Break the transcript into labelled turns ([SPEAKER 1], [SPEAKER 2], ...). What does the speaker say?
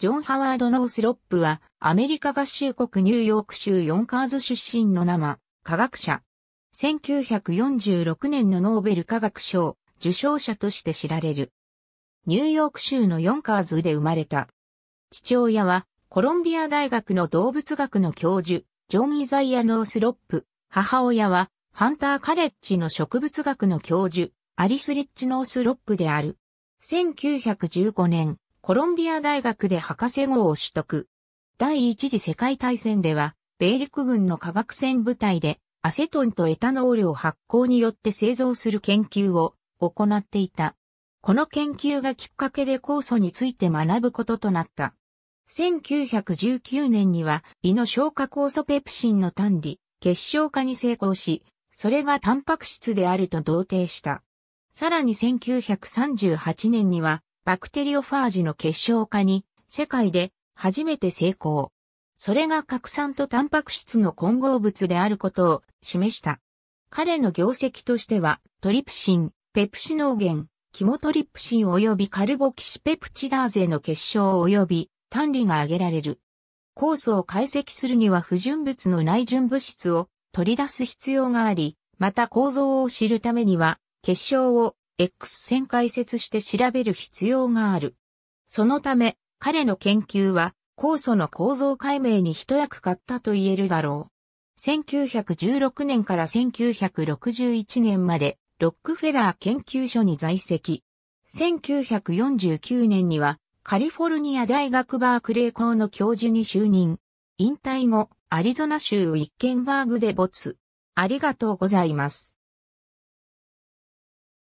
[SPEAKER 1] ジョン・ハワード・ノースロップは、アメリカ合衆国ニューヨーク州ヨンカーズ
[SPEAKER 2] 出身の生、科学者。1946年のノーベル科学賞、受賞者として知られる。ニューヨーク州のヨンカーズで生まれた。父親は、コロンビア大学の動物学の教授、ジョン・イザイア・ノースロップ。母親は、ハンター・カレッジの植物学の教授、アリス・リッチ・ノースロップである。1915年、コロンビア大学で博士号を取得。第一次世界大戦では、米陸軍の科学船部隊で、アセトンとエタノールを発酵によって製造する研究を行っていた。この研究がきっかけで酵素について学ぶこととなった。1919年には胃の消化酵素ペプシンの単理、結晶化に成功し、それがタンパク質であると同定した。さらに1938年にはバクテリオファージの結晶化に世界で初めて成功。それが核酸とタンパク質の混合物であることを示した。彼の業績としてはトリプシン、ペプシノーゲン、キモトリプシン及びカルボキシペプチダーゼの結晶及び単理が挙げられる。酵素を解析するには不純物の内純物質を取り出す必要があり、また構造を知るためには結晶を X 線解説して調べる必要がある。そのため、彼の研究は、酵素の構造解明に一役買ったと言えるだろう。1916年から1961年まで、ロックフェラー研究所に在籍。1949年には、カリフォルニア大学バークレー校の教授に就任。引退後、アリゾナ州ウィッケ
[SPEAKER 1] ンバーグで没。ありがとうございます。